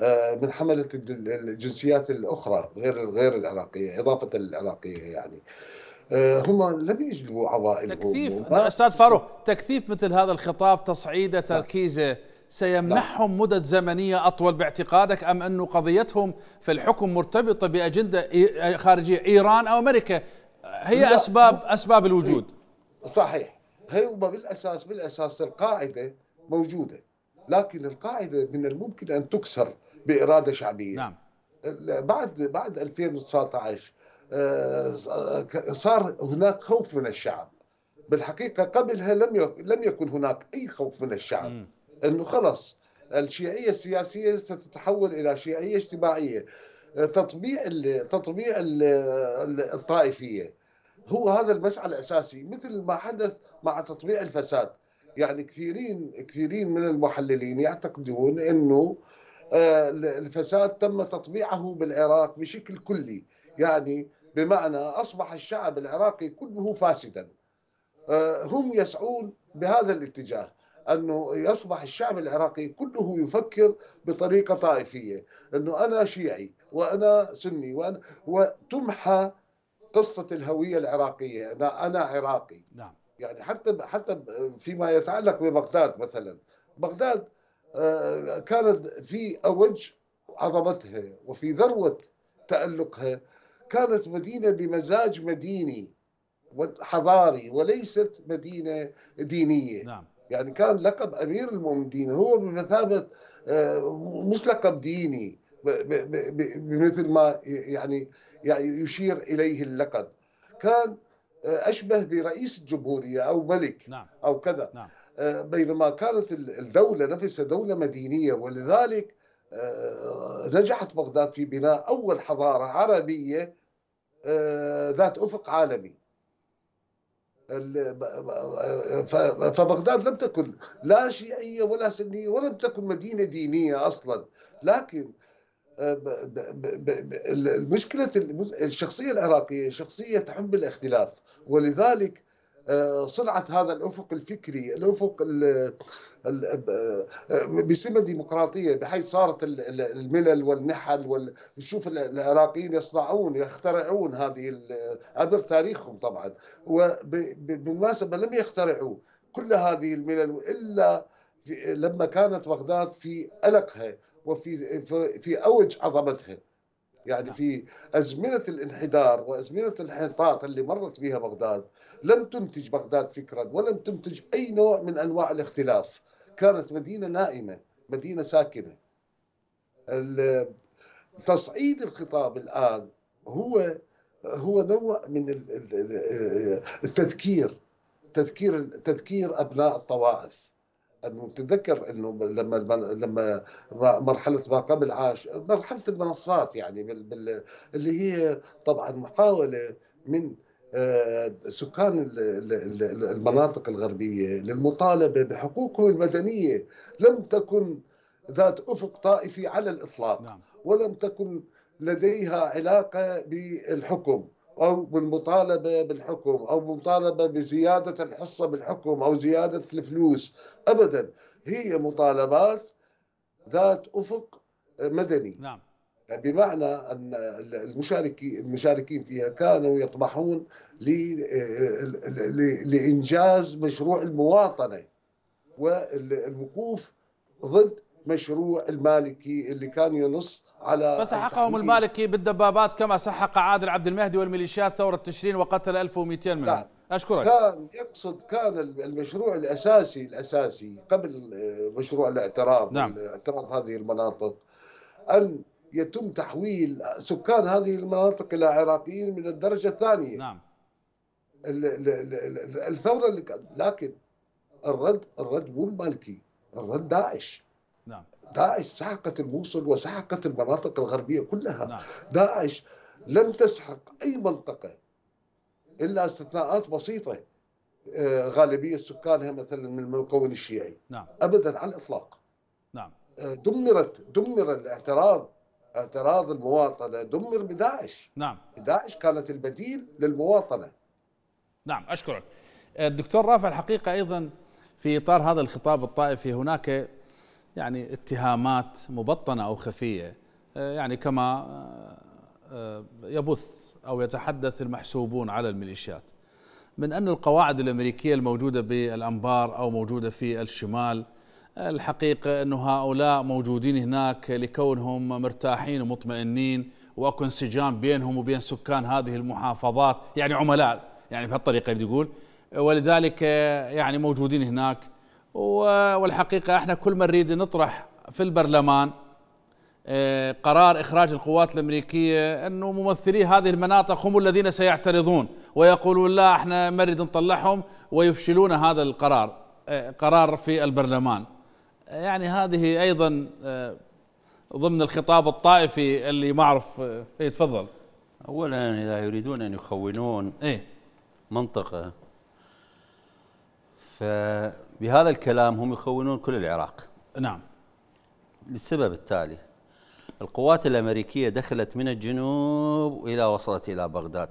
[SPEAKER 3] آه، من حمله الجنسيات الاخرى غير غير العراقيه اضافه للعراقيه يعني آه، هم لم يجلبوا عوائلهم تكثيف استاذ فاروق
[SPEAKER 1] تكثيف مثل هذا الخطاب تصعيده تركيزه سيمنحهم مدد زمنية أطول باعتقادك أم أن قضيتهم في الحكم مرتبطة بأجندة خارجية إيران أو أمريكا هي لا. أسباب
[SPEAKER 3] أسباب الوجود صحيح هي بالأساس بالأساس القاعدة موجودة لكن القاعدة من الممكن أن تكسر بإرادة شعبية نعم. بعد بعد 2019 آه، صار هناك خوف من الشعب بالحقيقة قبلها لم لم يكن هناك أي خوف من الشعب م. انه خلص الشيعيه السياسيه ستتحول الى شيعيه اجتماعيه تطبيع تطبيع الطائفيه هو هذا المسعى الاساسي مثل ما حدث مع تطبيع الفساد يعني كثيرين كثيرين من المحللين يعتقدون انه آه، الفساد تم تطبيعه بالعراق بشكل كلي يعني بمعنى اصبح الشعب العراقي كله فاسدا آه، هم يسعون بهذا الاتجاه انه يصبح الشعب العراقي كله يفكر بطريقه طائفيه، انه انا شيعي وانا سني وانا وتمحى قصه الهويه العراقيه، انا انا عراقي. نعم. يعني حتى حتى فيما يتعلق ببغداد مثلا، بغداد آه، كانت في اوج عظمتها وفي ذروه تالقها كانت مدينه بمزاج مديني حضاري وليست مدينه دينيه نعم. يعني كان لقب أمير المؤمنين هو بمثابة آه، مش لقب ديني بمثل ما يعني،, يعني يشير إليه اللقب كان آه، أشبه برئيس الجمهورية أو ملك نعم. أو كذا نعم. آه، بينما كانت الدولة نفسها دولة مدينية ولذلك نجحت بغداد في بناء أول حضارة عربية ذات أفق عالمي فبغداد لم تكن لا شيعية ولا سنية ولم تكن مدينة دينية أصلا لكن آه، المشكلة الشخصية العراقية شخصية تحب الاختلاف ولذلك آه، صنعت هذا الافق الفكري الافق آه، بسمه ديمقراطيه بحيث صارت الملل والنحل نشوف العراقيين يصنعون يخترعون هذه عبر تاريخهم طبعا وبالمناسبه لم يخترعوا كل هذه الملل الا لما كانت بغداد في القها وفي في اوج عظمتها يعني نعم. في ازمنه الانحدار وازمنه الانحطاط اللي مرت بها بغداد لم تنتج بغداد فكرا ولم تنتج أي نوع من أنواع الاختلاف كانت مدينة نائمة مدينة ساكنة تصعيد الخطاب الآن هو هو نوع من التذكير تذكير تذكير ابناء الطوائف تذكر انه لما لما مرحله ما قبل عاش مرحله المنصات يعني اللي هي طبعا محاوله من آه، سكان المناطق الغربية للمطالبة بحقوقهم المدنية لم تكن ذات أفق طائفي على الإطلاق نعم. ولم تكن لديها علاقة بالحكم أو بالمطالبة بالحكم أو مطالبة بزيادة الحصة بالحكم أو زيادة الفلوس أبدا هي مطالبات ذات أفق مدني نعم. بمعنى ان المشاركين فيها كانوا يطمحون لإنجاز مشروع المواطنة والوقوف ضد مشروع المالكي اللي كان ينص على فسحقهم
[SPEAKER 1] المالكي بالدبابات كما سحق عادل عبد المهدي والميليشيات ثورة تشرين وقتل 1200 منهم نعم.
[SPEAKER 3] أشكرك كان يقصد كان المشروع الأساسي الأساسي قبل آه، مشروع الاعتراض نعم. اعتراض هذه المناطق أن يتم تحويل سكان هذه المناطق إلى عراقيين من الدرجة الثانية نعم الثوره اللي كان لكن الرد الرد مو المالكي الرد داعش نعم داعش سحقت الموصل وسحقت المناطق الغربيه كلها نعم. داعش لم تسحق اي منطقه الا استثناءات بسيطه آه، غالبيه سكانها مثلا من المكون الشيعي نعم. ابدا على الاطلاق نعم آه، دمرت دمر الاعتراض اعتراض المواطنه دمر بداعش نعم داعش كانت البديل للمواطنه
[SPEAKER 1] نعم أشكرك آه، الدكتور رافع الحقيقة أيضا في إطار هذا الخطاب الطائفي هناك يعني اتهامات مبطنة أو خفية آه، يعني كما آه، يبث أو يتحدث المحسوبون على الميليشيات من أن القواعد الأمريكية الموجودة بالأنبار أو موجودة في الشمال الحقيقة أن هؤلاء موجودين هناك لكونهم مرتاحين ومطمئنين واكو انسجام بينهم وبين سكان هذه المحافظات يعني عملاء يعني بهالطريقه اللي يقول ولذلك آه، يعني موجودين هناك والحقيقه احنا كل ما نريد نطرح في البرلمان آه، قرار اخراج القوات الامريكيه انه ممثلي هذه المناطق هم الذين سيعترضون ويقولون لا احنا ما نريد نطلعهم ويفشلون هذا القرار آه، قرار في البرلمان يعني هذه ايضا ضمن الخطاب الطائفي اللي ما اعرف
[SPEAKER 4] يتفضل إيه، اولا اذا يريدون ان يخونون إيه؟ منطقة فبهذا الكلام هم يخونون كل العراق نعم للسبب التالي القوات الأمريكية دخلت من الجنوب إلى وصلت إلى بغداد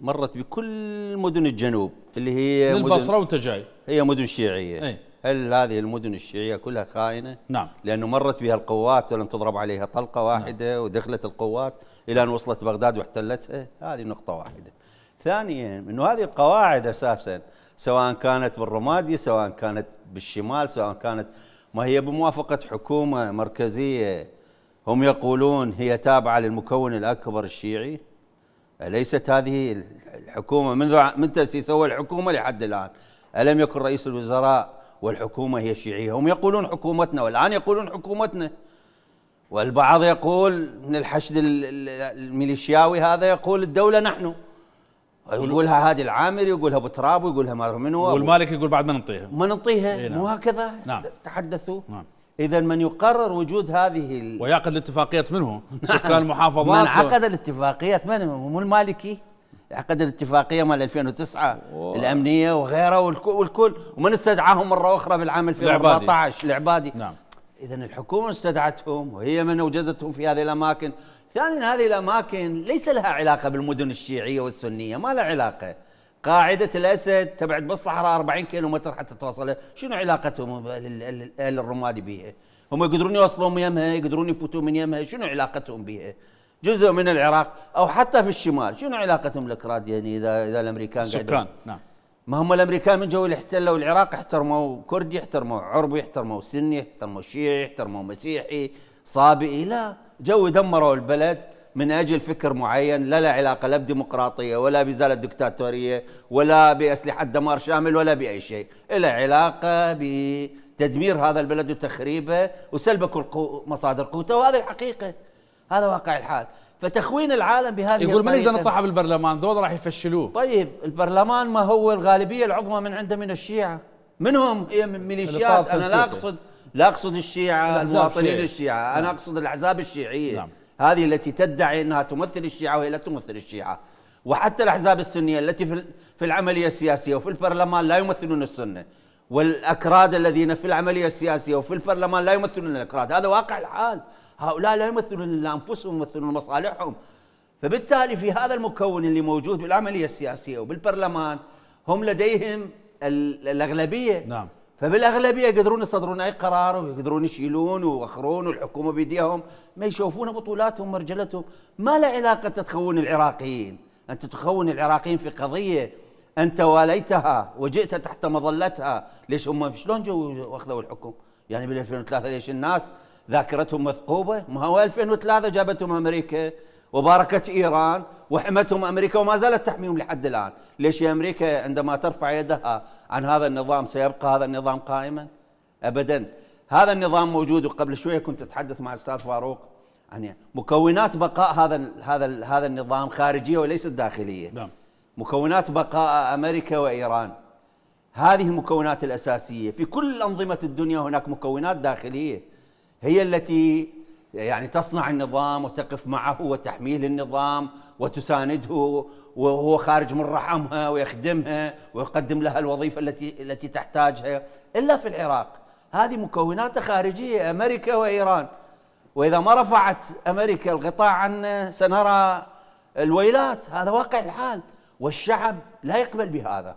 [SPEAKER 4] مرت بكل مدن الجنوب اللي هي من البصرة وانت جاي هي مدن شيعية أي. هل هذه المدن الشيعية كلها خائنة؟ نعم لأنه مرت بها القوات ولم تضرب عليها طلقة نعم. واحدة نعم. ودخلت القوات إلى أن وصلت بغداد واحتلتها هذه نقطة واحدة ثانيا انه هذه القواعد اساسا سواء كانت بالرمادي سواء كانت بالشمال سواء كانت ما هي بموافقه حكومه مركزيه هم يقولون هي تابعه للمكون الاكبر الشيعي اليست هذه الحكومه منذ من تاسيس اول حكومه لحد الان الم يكن رئيس الوزراء والحكومه هي شيعيه هم يقولون حكومتنا والان يقولون حكومتنا والبعض يقول من الحشد الميليشياوي هذا يقول الدوله نحن يقولها هادي العامري يقولها ابو تراب ويقولها ما ادري منو والمالك يقول بعد ما ننطيها ما ننطيها إيه نعم. وهكذا نعم. تحدثوا نعم. اذا من يقرر وجود هذه ال... ويعقد الاتفاقيات منه نعم. سكان المحافظات من عقد الاتفاقيات من مو المالكي عقد الاتفاقيه مال 2009 أوه. الامنيه وغيره والكل ومن استدعاهم مره اخرى في العام 2014 العبادي نعم اذا الحكومه استدعتهم وهي من اوجدتهم في هذه الاماكن ثانيا يعني هذه الاماكن ليس لها علاقه بالمدن الشيعيه والسنيه ما لها علاقه قاعده الاسد تبعد بالصحراء 40 كيلو متر حتى توصلها، شنو علاقتهم الأهل الرمادي بها هم يقدرون يوصلون من يمها يقدرون يفوتون من يمها شنو علاقتهم بها جزء من العراق او حتى في الشمال شنو علاقتهم الاكراد يعني اذا اذا الامريكان سكان نعم ما هم الامريكان من جو اللي احتلوا العراق احترموا كردي احترموا عربي احترموا سني احترموا شيعي احترموا مسيحي صابئي لا جو دمروا البلد من أجل فكر معين لا له علاقة لا بديمقراطية ولا بإزالة دكتاتورية ولا بأسلحة دمار شامل ولا بأي شيء إلى علاقة بتدمير هذا البلد وتخريبه وسلب كل مصادر قوته وهذه الحقيقة هذا واقع الحال فتخوين العالم بهذه يقول ما نقدر نطلع بالبرلمان ذول راح يفشلوه طيب البرلمان ما هو الغالبيه العظمى من عنده من الشيعه منهم هي ميليشيات انا لا اقصد لا أقصد الشيعة مواطنين الشيعة أنا نعم. أقصد الأحزاب الشيعية نعم. هذه التي تدعي أنها تمثل الشيعة وهي لا تمثل الشيعة وحتى الأحزاب السنية التي في في العملية السياسية وفي البرلمان لا يمثلون السنة والأكراد الذين في العملية السياسية وفي البرلمان لا يمثلون الأكراد هذا واقع الحال هؤلاء لا يمثلون إلا أنفسهم يمثلون مصالحهم فبالتالي في هذا المكون اللي موجود بالعملية السياسية وبالبرلمان هم لديهم الأغلبية نعم فبالاغلبيه يقدرون يصدرون اي قرار ويقدرون يشيلون ويوخرون والحكومه بيديهم ما يشوفون بطولاتهم مرجلتهم ما له علاقه تخون العراقيين انت تخون العراقيين في قضيه انت واليتها وجئت تحت مظلتها ليش هم شلون جو واخذوا الحكم يعني بال 2003 ليش الناس ذاكرتهم مثقوبه ما هو 2003 جابتهم امريكا وباركت ايران وحمتهم امريكا وما زالت تحميهم لحد الان ليش يا امريكا عندما ترفع يدها عن هذا النظام سيبقى هذا النظام قائما ابدا هذا النظام موجود وقبل شويه كنت اتحدث مع الاستاذ فاروق عن مكونات بقاء هذا هذا هذا النظام خارجيه وليست داخليه نعم مكونات بقاء امريكا وايران هذه المكونات الاساسيه في كل انظمه الدنيا هناك مكونات داخليه هي التي يعني تصنع النظام وتقف معه وتحميل النظام وتسانده وهو خارج من رحمها ويخدمها ويقدم لها الوظيفه التي التي تحتاجها الا في العراق هذه مكونات خارجيه امريكا وايران واذا ما رفعت امريكا الغطاء عنا سنرى الويلات هذا واقع الحال والشعب لا يقبل بهذا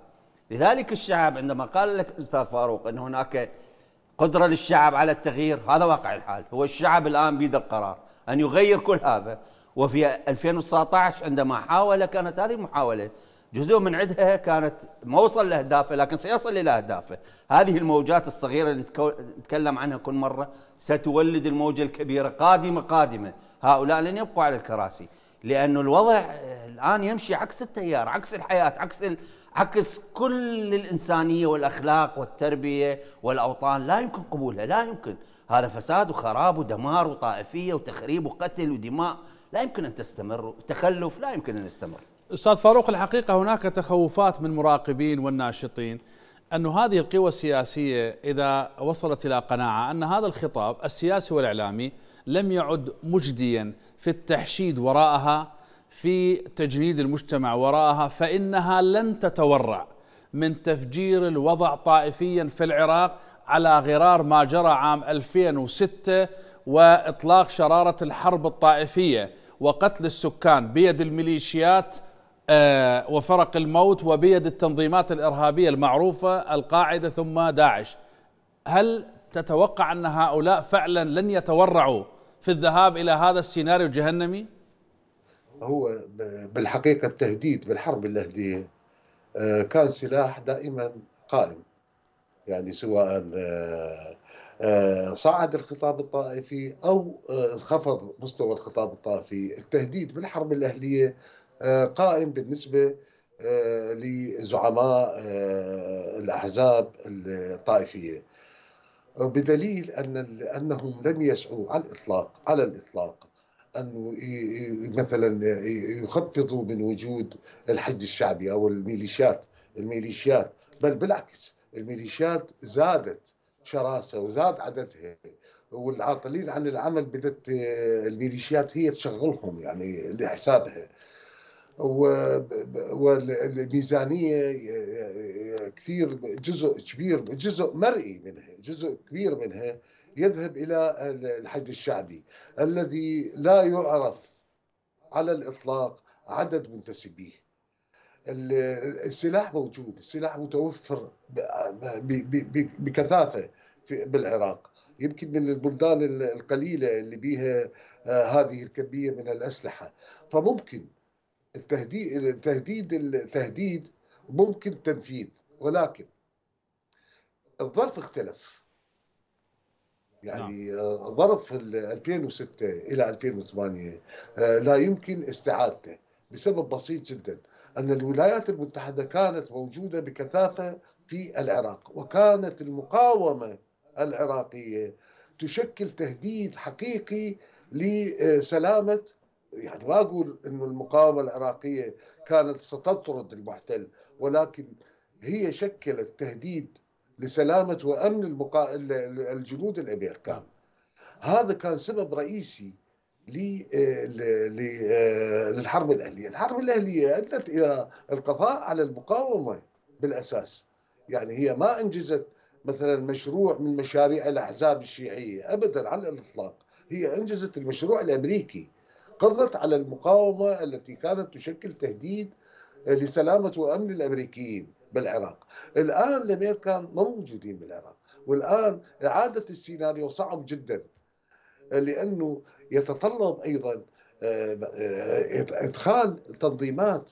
[SPEAKER 4] لذلك الشعب عندما قال لك استاذ فاروق ان هناك قدرة للشعب على التغيير هذا واقع الحال هو الشعب الآن بيد القرار أن يغير كل هذا وفي 2019 عندما حاول كانت هذه المحاولة جزء من عدها كانت ما وصل لأهدافه لكن سيصل إلى أهدافه هذه الموجات الصغيرة اللي نتكلم عنها كل مرة ستولد الموجة الكبيرة قادمة قادمة هؤلاء لن يبقوا على الكراسي لأن الوضع الآن يمشي عكس التيار عكس الحياة عكس ال... عكس كل الإنسانية والأخلاق والتربية والأوطان لا يمكن قبولها لا يمكن هذا فساد وخراب ودمار وطائفية وتخريب وقتل ودماء لا يمكن أن تستمر تخلف لا يمكن أن يستمر
[SPEAKER 1] أستاذ فاروق الحقيقة هناك تخوفات من مراقبين والناشطين أن هذه القوى السياسية إذا وصلت إلى قناعة أن هذا الخطاب السياسي والإعلامي لم يعد مجديا في التحشيد وراءها في تجريد المجتمع وراءها فإنها لن تتورع من تفجير الوضع طائفيا في العراق على غرار ما جرى عام 2006 وإطلاق شرارة الحرب الطائفية وقتل السكان بيد الميليشيات آه، وفرق الموت وبيد التنظيمات الإرهابية المعروفة القاعدة ثم داعش هل تتوقع أن هؤلاء فعلا لن يتورعوا في الذهاب إلى هذا السيناريو الجهنمي؟
[SPEAKER 3] هو بالحقيقة التهديد بالحرب اللهدية آه، كان سلاح دائما قائم يعني سواء آه، آه، صعد الخطاب الطائفي أو انخفض مستوى الخطاب الطائفي التهديد بالحرب الأهلية قائم بالنسبة لزعماء الأحزاب الطائفية بدليل أن أنهم لم يسعوا على الإطلاق على الإطلاق انه مثلا يخفضوا من وجود الحج الشعبي او الميليشيات الميليشيات بل بالعكس الميليشيات زادت شراسه وزاد عددها والعاطلين عن العمل بدت الميليشيات هي تشغلهم يعني لحسابها والميزانيه كثير جزء كبير جزء مرئي منها جزء كبير منها يذهب إلى الحج الشعبي الذي لا يعرف على الإطلاق عدد منتسبيه السلاح موجود السلاح متوفر بكثافة بالعراق يمكن من البلدان القليلة اللي بيها آه، هذه الكمية من الأسلحة فممكن التهديد التهديد التهديد ممكن تنفيذ ولكن الظرف اختلف نعم. يعني نعم. ظرف 2006 الى 2008 آه، لا يمكن استعادته بسبب بسيط جدا ان الولايات المتحده كانت موجوده بكثافه في العراق وكانت المقاومه العراقيه تشكل تهديد حقيقي لسلامه يعني ما اقول انه المقاومه العراقيه كانت ستطرد المحتل ولكن هي شكلت تهديد لسلامة وأمن المقا... الجنود الأمريكان نعم. هذا كان سبب رئيسي آه، للحرب الأهلية الحرب الأهلية أدت إلى القضاء على المقاومة بالأساس يعني هي ما أنجزت مثلا مشروع من مشاريع الأحزاب الشيعية أبدا على الإطلاق هي أنجزت المشروع الأمريكي قضت على المقاومة التي كانت تشكل تهديد لسلامة وأمن الأمريكيين بالعراق الآن الأمريكان ما موجودين بالعراق والآن إعادة السيناريو صعب جدا لأنه يتطلب أيضا آه، آه، إدخال تنظيمات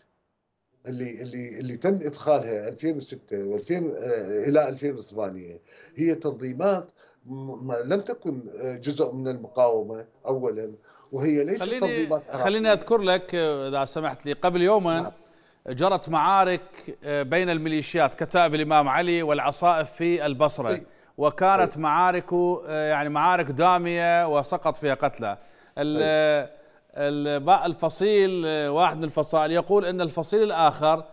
[SPEAKER 3] اللي اللي اللي تم ادخالها 2006 و2000 آه، الى 2008 هي تنظيمات لم تكن جزء من المقاومه اولا وهي ليست تنظيمات عراقية.
[SPEAKER 1] خليني اذكر لك اذا سمحت لي قبل يوما نعم. جرت معارك آه، بين الميليشيات كتائب الإمام علي والعصائف في البصرة وكانت معارك آه، يعني معارك دامية وسقط فيها قتلى آه، الفصيل واحد من الفصائل يقول أن الفصيل الآخر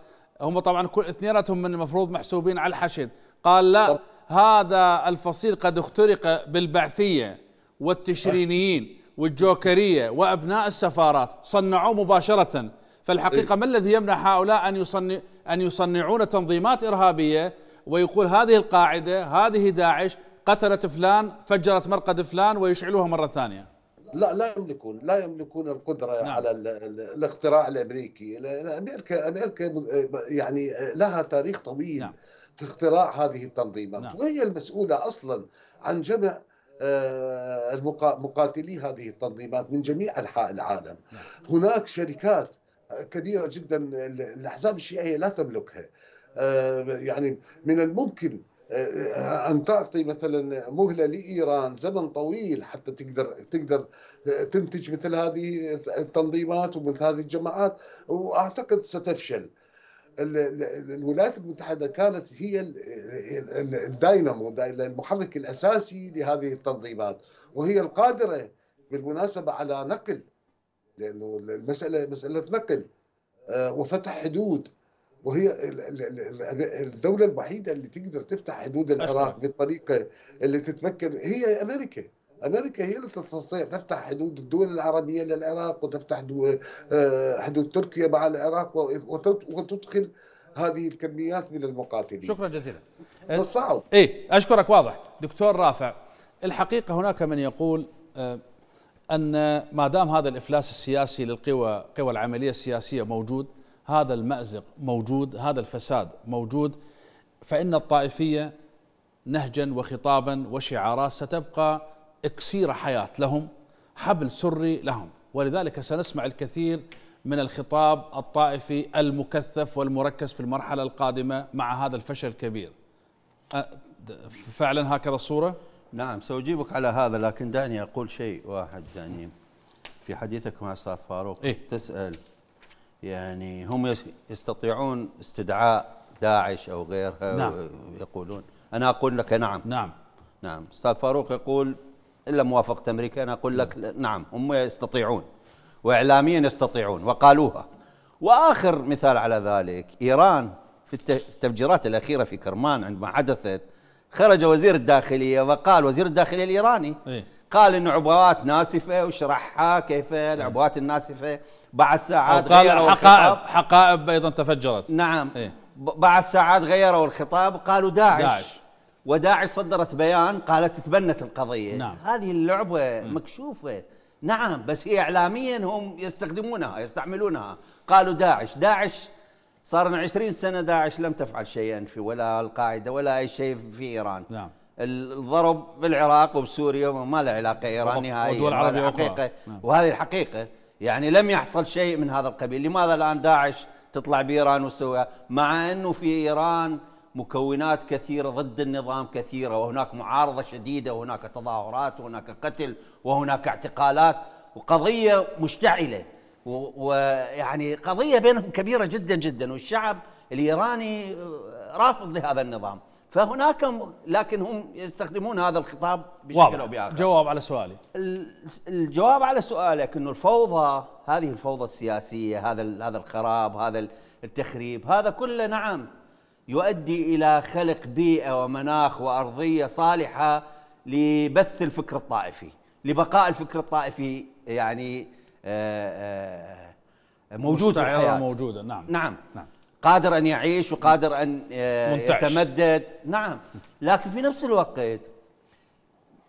[SPEAKER 1] هم طبعا كل اثنينتهم من المفروض محسوبين على الحشد قال لا هذا الفصيل قد اخترق بالبعثية والتشرينيين والجوكرية وأبناء السفارات صنعوه مباشرةً فالحقيقة إيه. ما الذي يمنع هؤلاء أن, يصنع أن يصنعون تنظيمات إرهابية ويقول هذه القاعدة هذه داعش قتلت فلان فجرت مرقد فلان ويشعلوها مرة ثانية
[SPEAKER 3] لا لا يملكون لا يملكون القدره نعم. على الاختراع الامريكي امريكا امريكا يعني لها تاريخ طويل نعم. في اختراع هذه التنظيمات نعم. وهي المسؤوله اصلا عن جمع آه، مقاتلي هذه التنظيمات من جميع انحاء العالم نعم. هناك شركات كبيره جدا الاحزاب الشيعيه لا تملكها آه، يعني من الممكن آه، ان تعطي مثلا مهله لايران زمن طويل حتى تقدر تقدر آه، تنتج مثل هذه التنظيمات ومثل هذه الجماعات واعتقد ستفشل. الولايات المتحده كانت هي الداينامو المحرك الاساسي لهذه التنظيمات وهي القادره بالمناسبه على نقل لانه المساله مساله نقل آه، وفتح حدود وهي الدولة الوحيدة اللي تقدر تفتح حدود العراق بالطريقة اللي تتمكن هي أمريكا أمريكا هي اللي تستطيع تفتح حدود الدول العربية للعراق وتفتح آه، حدود تركيا مع العراق وتدخل هذه الكميات من المقاتلين شكرا جزيلا
[SPEAKER 1] صعب ايه أشكرك واضح دكتور رافع الحقيقة هناك من يقول آه، أن ما دام هذا الإفلاس السياسي للقوى قوى العملية السياسية موجود هذا المأزق موجود هذا الفساد موجود فإن الطائفية نهجا وخطابا وشعارات ستبقى إكسير حياة لهم حبل سري لهم ولذلك سنسمع الكثير من الخطاب الطائفي المكثف والمركز في المرحلة القادمة مع
[SPEAKER 4] هذا الفشل الكبير فعلا هكذا الصورة؟ نعم سأجيبك على هذا لكن دعني أقول شيء واحد يعني في حديثك مع أستاذ فاروق إيه؟ تسأل يعني هم يستطيعون استدعاء داعش أو غيرها نعم. يقولون أنا أقول لك نعم نعم نعم أستاذ فاروق يقول إلا موافقة أمريكا أنا أقول لك نعم هم يستطيعون وإعلاميا يستطيعون وقالوها وآخر مثال على ذلك إيران في التفجيرات الأخيرة في كرمان عندما حدثت خرج وزير الداخلية وقال وزير الداخلية الإيراني إيه؟ قال إنه عبوات ناسفة وشرحها كيف العبوات الناسفة بعد ساعات قال حقائب حقائب أيضا تفجرت نعم إيه؟ بعد ساعات غيروا الخطاب قالوا داعش, داعش. وداعش صدرت بيان قالت تبنت القضية نعم. هذه اللعبة إيه. مكشوفة نعم بس هي إعلاميا هم يستخدمونها يستعملونها قالوا داعش داعش صار لنا 20 سنه داعش لم تفعل شيئا في ولا القاعده ولا اي شيء في ايران نعم الضرب بالعراق وبسوريا ما له علاقه ايران نهائيا ودول عربيه نعم. وهذه الحقيقه يعني لم يحصل شيء من هذا القبيل لماذا الان داعش تطلع بايران وتسويها مع انه في ايران مكونات كثيره ضد النظام كثيره وهناك معارضه شديده وهناك تظاهرات وهناك قتل وهناك اعتقالات وقضيه مشتعله ويعني قضية بينهم كبيرة جدا جدا والشعب الإيراني آه، رافض لهذا النظام فهناك لكن هم يستخدمون هذا الخطاب بشكل واضح. او باخر جواب على سؤالي الجواب على سؤالك انه الفوضى هذه الفوضى السياسيه هذا هذا الخراب هذا التخريب هذا كله نعم يؤدي الى خلق بيئه ومناخ وارضيه صالحه لبث الفكر الطائفي لبقاء الفكر الطائفي يعني آه، آه، آه، موجود في الحياة موجودة نعم نعم, نعم. قادر أن يعيش وقادر أن منتعش. يتمدد نعم لكن في نفس الوقت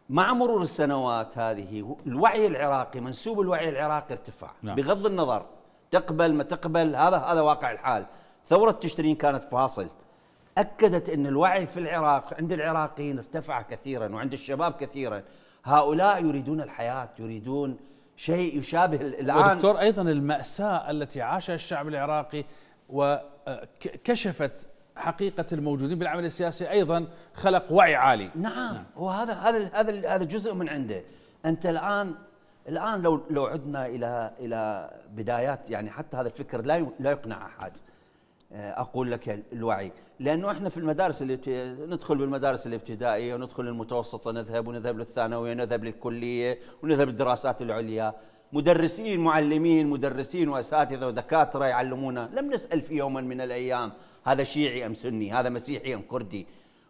[SPEAKER 4] مع مرور السنوات هذه الوعي العراقي منسوب الوعي العراقي ارتفع نعم. بغض النظر تقبل ما تقبل هذا هذا واقع الحال ثورة تشرين كانت فاصل أكدت أن الوعي في العراق عند العراقيين ارتفع كثيرا وعند الشباب كثيرا هؤلاء يريدون الحياة يريدون شيء يشابه الآن دكتور أيضا المأساة
[SPEAKER 1] التي عاشها الشعب العراقي وكشفت حقيقة
[SPEAKER 4] الموجودين بالعمل السياسي أيضا خلق وعي عالي نعم, نعم. وهذا هذا هذا هذا جزء من عنده أنت الآن الآن لو لو عدنا إلى إلى بدايات يعني حتى هذا الفكر لا لا يقنع أحد آه، اقول لك الوعي لانه احنا في المدارس اللي ندخل بالمدارس الابتدائيه وندخل المتوسطه نذهب ونذهب للثانويه ونذهب للكليه ونذهب للدراسات العليا مدرسين معلمين مدرسين واساتذه ودكاتره يعلمونا لم نسال في يوما من الايام هذا شيعي ام سني هذا مسيحي ام كردي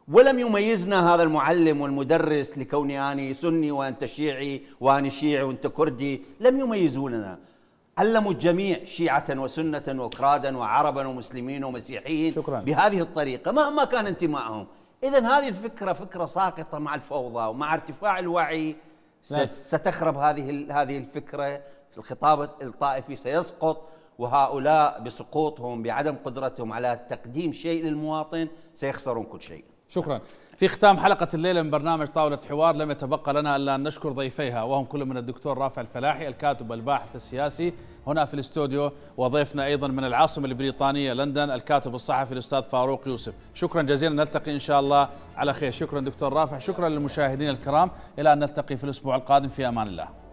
[SPEAKER 4] ولم يميزنا هذا المعلم والمدرس لكوني اني سني وانت شيعي واني شيعي وانت كردي لم يميزوننا علموا الجميع شيعة وسنة وكرادا وعربا ومسلمين ومسيحيين شكرا. بهذه الطريقة مهما كان انتمائهم إذا هذه الفكرة فكرة ساقطة مع الفوضى ومع ارتفاع الوعي ستخرب هذه هذه الفكرة الخطاب الطائفي سيسقط وهؤلاء بسقوطهم بعدم قدرتهم على تقديم شيء للمواطن سيخسرون كل شيء
[SPEAKER 1] شكرا في ختام حلقة الليلة من برنامج طاولة حوار لم يتبقى لنا إلا أن نشكر ضيفيها وهم كل من الدكتور رافع الفلاحي الكاتب والباحث السياسي هنا في الاستوديو وضيفنا أيضا من العاصمة البريطانية لندن الكاتب الصحفي الأستاذ فاروق يوسف شكرا جزيلا نلتقي إن شاء الله على خير شكرا دكتور رافع شكرا للمشاهدين الكرام إلى أن نلتقي في الأسبوع القادم في أمان الله